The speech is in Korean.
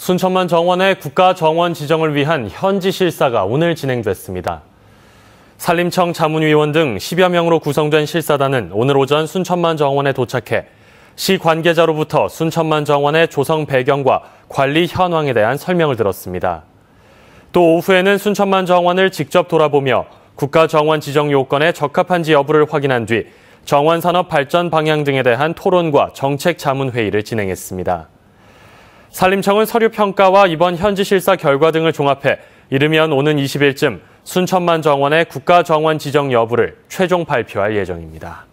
순천만 정원의 국가 정원 지정을 위한 현지 실사가 오늘 진행됐습니다. 산림청 자문위원 등 10여 명으로 구성된 실사단은 오늘 오전 순천만 정원에 도착해 시 관계자로부터 순천만 정원의 조성 배경과 관리 현황에 대한 설명을 들었습니다. 또 오후에는 순천만 정원을 직접 돌아보며 국가 정원 지정 요건에 적합한지 여부를 확인한 뒤 정원 산업 발전 방향 등에 대한 토론과 정책 자문 회의를 진행했습니다. 산림청은 서류 평가와 이번 현지 실사 결과 등을 종합해 이르면 오는 20일쯤 순천만 정원의 국가 정원 지정 여부를 최종 발표할 예정입니다.